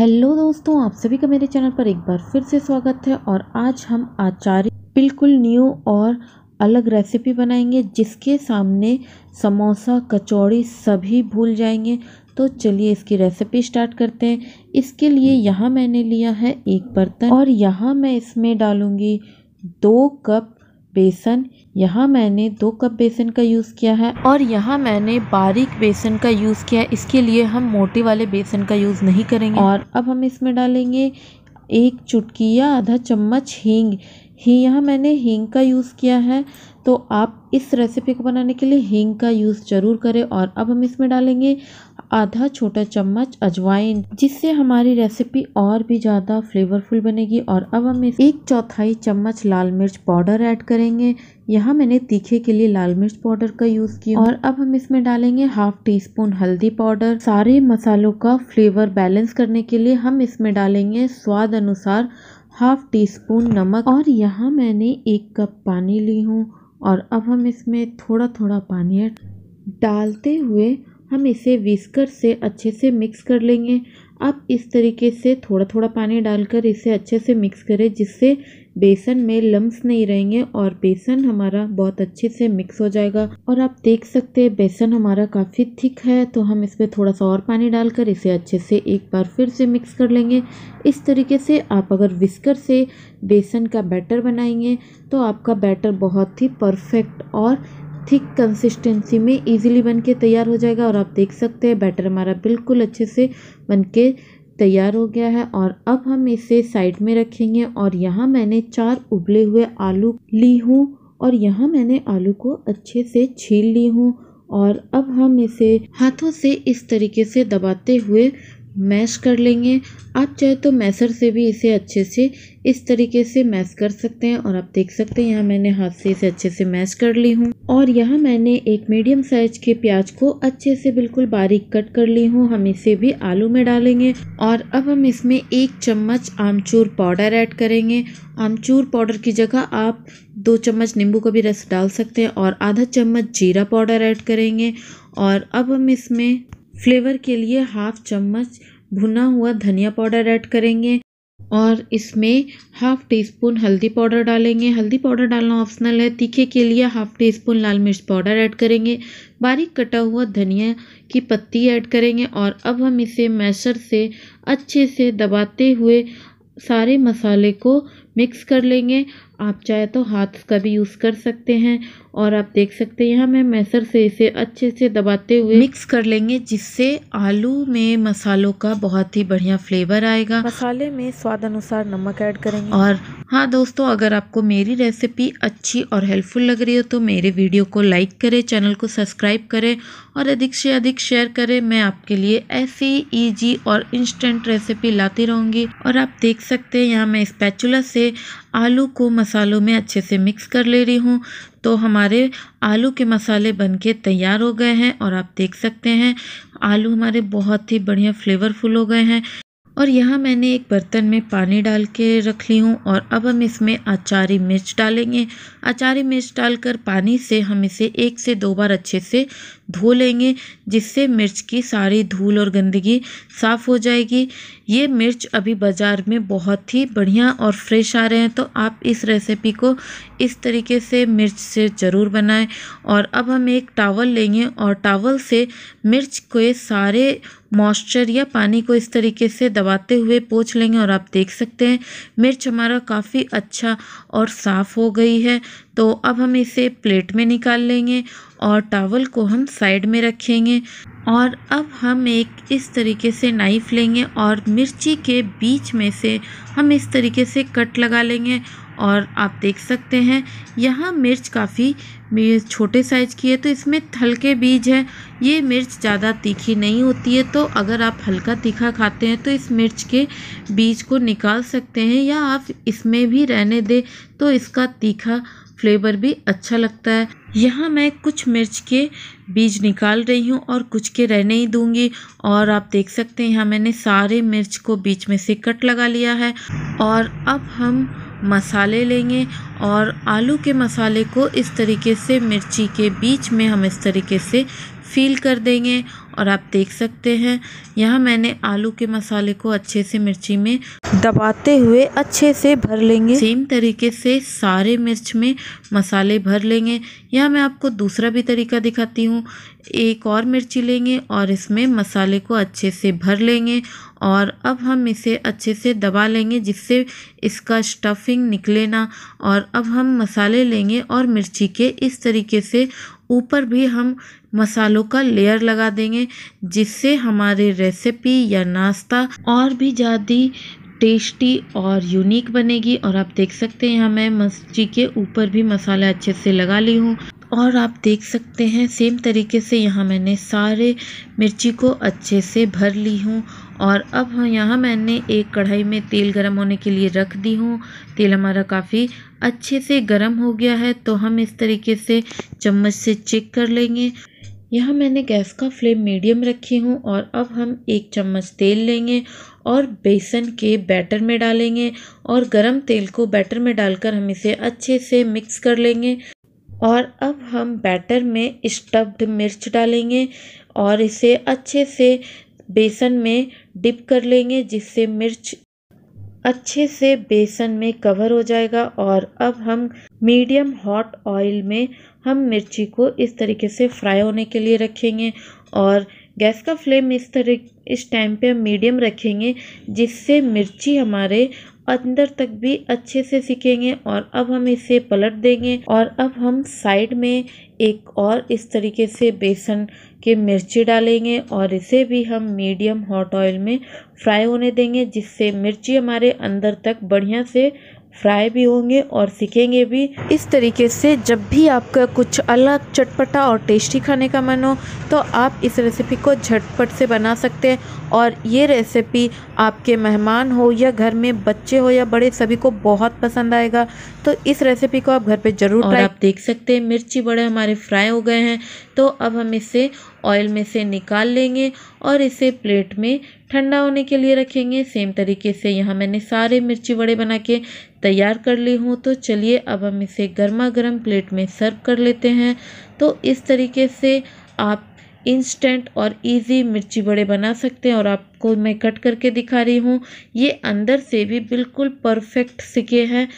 hello दोस्तों आप सभी का मेरे चैनल पर एक बार फिर से स्वागत है और आज हम आचार्य बिल्कुल न्यू और अलग रेसिपी बनाएंगे जिसके सामने समोसा कचौड़ी सभी भूल जाएंगे तो चलिए इसकी रेसिपी स्टार्ट करते हैं इसके लिए यहाँ मैंने लिया है एक बर्तन और यहाँ मैं इसमें डालूँगी दो कप बेसन यहाँ मैंने दो कप बेसन का यूज़ किया है और यहाँ मैंने बारीक बेसन का यूज़ किया है इसके लिए हम मोटे वाले बेसन का यूज़ नहीं करेंगे और अब हम इसमें डालेंगे एक चुटकी या आधा चम्मच हींग ही यहाँ मैंने हींग का यूज़ किया है तो आप इस रेसिपी को बनाने के लिए हींग का यूज़ ज़रूर करें और अब हम इसमें डालेंगे आधा छोटा चम्मच अजवाइन जिससे हमारी रेसिपी और भी ज़्यादा फ्लेवरफुल बनेगी और अब हम इस एक चौथाई चम्मच लाल मिर्च पाउडर ऐड करेंगे यहाँ मैंने तीखे के लिए लाल मिर्च पाउडर का यूज़ किया और अब हम इसमें डालेंगे हाफ टी स्पून हल्दी पाउडर सारे मसालों का फ्लेवर बैलेंस करने के लिए हम इसमें डालेंगे स्वाद अनुसार हाफ टी स्पून नमक और यहाँ मैंने एक कप पानी ली हूँ और अब हम इसमें थोड़ा थोड़ा पानी डालते हुए हम इसे विस्कर से अच्छे से मिक्स कर लेंगे अब इस तरीके से थोड़ा थोड़ा पानी डालकर इसे अच्छे से मिक्स करें जिससे बेसन में लम्स नहीं रहेंगे और बेसन हमारा बहुत अच्छे से मिक्स हो जाएगा और आप देख सकते हैं बेसन हमारा काफ़ी थिक है तो हम इसमें थोड़ा सा और पानी डालकर इसे अच्छे से एक बार फिर से मिक्स कर लेंगे इस तरीके से आप अगर विस्कर से बेसन का बैटर बनाएंगे तो आपका बैटर बहुत ही परफेक्ट और थिक कंसिस्टेंसी में इजीली बन के तैयार हो जाएगा और आप देख सकते हैं बैटर हमारा बिल्कुल अच्छे से बन के तैयार हो गया है और अब हम इसे साइड में रखेंगे और यहाँ मैंने चार उबले हुए आलू ली हूँ और यहाँ मैंने आलू को अच्छे से छील ली हूँ और अब हम इसे हाथों से इस तरीके से दबाते हुए मैश कर लेंगे आप चाहे तो मैसर से भी इसे अच्छे से इस तरीके से मैश कर सकते हैं और आप देख सकते हैं यहाँ मैंने हाथ से इसे अच्छे से मैश कर ली हूँ और यहाँ मैंने एक मीडियम साइज के प्याज को अच्छे से बिल्कुल बारीक कट कर ली हूँ हम इसे भी आलू में डालेंगे और अब हम इसमें एक चम्मच आमचूर पाउडर ऐड करेंगे आमचूर पाउडर की जगह आप दो चम्मच नींबू का भी रस डाल सकते हैं और आधा चम्मच जीरा पाउडर ऐड करेंगे और अब हम इसमें फ्लेवर के लिए हाफ चम्मच भुना हुआ धनिया पाउडर ऐड करेंगे और इसमें हाफ टी स्पून हल्दी पाउडर डालेंगे हल्दी पाउडर डालना ऑप्शनल है तीखे के लिए हाफ टी स्पून लाल मिर्च पाउडर ऐड करेंगे बारीक कटा हुआ धनिया की पत्ती ऐड करेंगे और अब हम इसे मैशर से अच्छे से दबाते हुए सारे मसाले को मिक्स कर लेंगे आप चाहे तो हाथ का भी यूज़ कर सकते हैं और आप देख सकते हैं यहाँ मैं मैसर से इसे अच्छे से दबाते हुए मिक्स कर लेंगे जिससे आलू में मसालों का बहुत ही बढ़िया फ्लेवर आएगा मसाले में स्वाद अनुसार नमक ऐड करेंगे और हाँ दोस्तों अगर आपको मेरी रेसिपी अच्छी और हेल्पफुल लग रही हो तो मेरे वीडियो को लाइक करें चैनल को सब्सक्राइब करें और अधिक से अधिक शेयर करें मैं आपके लिए ऐसी ईजी और इंस्टेंट रेसिपी लाती रहूँगी और आप देख सकते हैं यहाँ मैं स्पैचुला से आलू को मसालों में अच्छे से मिक्स कर ले रही हूँ तो हमारे आलू के मसाले बन तैयार हो गए हैं और आप देख सकते हैं आलू हमारे बहुत ही बढ़िया फ्लेवरफुल हो गए हैं और यहाँ मैंने एक बर्तन में पानी डाल के रख ली हूँ और अब हम इसमें अचारी मिर्च डालेंगे अचारी मिर्च डालकर पानी से हम इसे एक से दो बार अच्छे से धो लेंगे जिससे मिर्च की सारी धूल और गंदगी साफ़ हो जाएगी ये मिर्च अभी बाज़ार में बहुत ही बढ़िया और फ्रेश आ रहे हैं तो आप इस रेसिपी को इस तरीके से मिर्च से ज़रूर बनाएं और अब हम एक टावल लेंगे और टावल से मिर्च के सारे मॉइस्चर या पानी को इस तरीके से दबाते हुए पोछ लेंगे और आप देख सकते हैं मिर्च हमारा काफ़ी अच्छा और साफ़ हो गई है तो अब हम इसे प्लेट में निकाल लेंगे और टावल को हम साइड में रखेंगे और अब हम एक इस तरीके से नाइफ़ लेंगे और मिर्ची के बीच में से हम इस तरीके से कट लगा लेंगे और आप देख सकते हैं यहाँ मिर्च काफ़ी छोटे साइज़ की है तो इसमें हल्के बीज है ये मिर्च ज़्यादा तीखी नहीं होती है तो अगर आप हल्का तीखा खाते हैं तो इस मिर्च के बीज को निकाल सकते हैं या आप इसमें भी रहने दें तो इसका तीखा फ्लेवर भी अच्छा लगता है यहाँ मैं कुछ मिर्च के बीज निकाल रही हूँ और कुछ के रहने ही दूंगी और आप देख सकते हैं यहाँ मैंने सारे मिर्च को बीच में से कट लगा लिया है और अब हम मसाले लेंगे और आलू के मसाले को इस तरीके से मिर्ची के बीच में हम इस तरीके से फील कर देंगे और आप देख सकते हैं यहाँ मैंने आलू के मसाले को अच्छे से मिर्ची में दबाते हुए अच्छे से भर लेंगे सेम तरीके से सारे मिर्च में मसाले भर लेंगे यहाँ मैं आपको दूसरा भी तरीका दिखाती हूँ एक और मिर्ची लेंगे और इसमें मसाले को अच्छे से भर लेंगे और अब हम इसे अच्छे से दबा लेंगे जिससे इसका स्टफिंग निकले ना और अब हम मसाले लेंगे और मिर्ची के इस तरीके से ऊपर भी हम मसालों का लेयर लगा देंगे हैं जिससे हमारे रेसिपी या नाश्ता और भी ज़्यादा टेस्टी और यूनिक बनेगी और आप देख सकते हैं यहाँ मैं मच्छी के ऊपर भी मसाला अच्छे से लगा ली हूँ और आप देख सकते हैं सेम तरीके से यहाँ मैंने सारे मिर्ची को अच्छे से भर ली हूँ और अब हाँ, यहाँ मैंने एक कढ़ाई में तेल गर्म होने के लिए रख दी हूँ तेल हमारा काफ़ी अच्छे से गर्म हो गया है तो हम इस तरीके से चम्मच से चेक कर लेंगे यहाँ मैंने गैस का फ्लेम मीडियम रखी हूँ और अब हम एक चम्मच तेल लेंगे और बेसन के बैटर में डालेंगे और गरम तेल को बैटर में डालकर हम इसे अच्छे से मिक्स कर लेंगे और अब हम बैटर में स्टफ्ड मिर्च डालेंगे और इसे अच्छे से बेसन में डिप कर लेंगे जिससे मिर्च अच्छे से बेसन में कवर हो जाएगा और अब हम मीडियम हॉट ऑयल में हम मिर्ची को इस तरीके से फ्राई होने के लिए रखेंगे और गैस का फ्लेम इस तरह इस टाइम पे हम मीडियम रखेंगे जिससे मिर्ची हमारे अंदर तक भी अच्छे से सीखेंगे और अब हम इसे पलट देंगे और अब हम साइड में एक और इस तरीके से बेसन के मिर्ची डालेंगे और इसे भी हम मीडियम हॉट ऑयल में फ्राई होने देंगे जिससे मिर्ची हमारे अंदर तक बढ़िया से फ्राई भी होंगे और सीखेंगे भी इस तरीके से जब भी आपका कुछ अलग चटपटा और टेस्टी खाने का मन हो तो आप इस रेसिपी को झटपट से बना सकते हैं और ये रेसिपी आपके मेहमान हो या घर में बच्चे हो या बड़े सभी को बहुत पसंद आएगा तो इस रेसिपी को आप घर पर ज़रूर और आप देख सकते हैं मिर्ची बड़े हमारे फ्राई हो गए हैं तो अब हम इसे ऑयल में से निकाल लेंगे और इसे प्लेट में ठंडा होने के लिए रखेंगे सेम तरीके से यहाँ मैंने सारे मिर्ची बड़े बना के तैयार कर ली हूँ तो चलिए अब हम इसे गर्मा गर्म प्लेट में सर्व कर लेते हैं तो इस तरीके से आप इंस्टेंट और इजी मिर्ची बड़े बना सकते हैं और आपको मैं कट करके दिखा रही हूँ ये अंदर से भी बिल्कुल परफेक्ट सिके हैं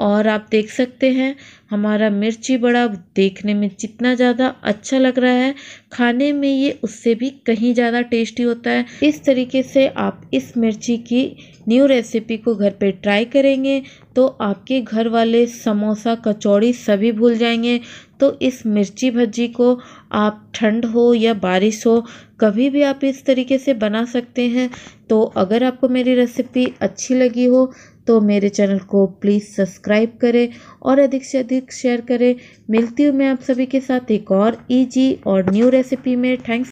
और आप देख सकते हैं हमारा मिर्ची बड़ा देखने में जितना ज़्यादा अच्छा लग रहा है खाने में ये उससे भी कहीं ज़्यादा टेस्टी होता है इस तरीके से आप इस मिर्ची की न्यू रेसिपी को घर पे ट्राई करेंगे तो आपके घर वाले समोसा कचौड़ी सभी भूल जाएंगे तो इस मिर्ची भज्जी को आप ठंड हो या बारिश हो कभी भी आप इस तरीके से बना सकते हैं तो अगर आपको मेरी रेसिपी अच्छी लगी हो तो मेरे चैनल को प्लीज़ सब्सक्राइब करें और अधिक से अधिक शेयर करें मिलती हूँ मैं आप सभी के साथ एक और ईजी और न्यू रेसिपी में थैंक्स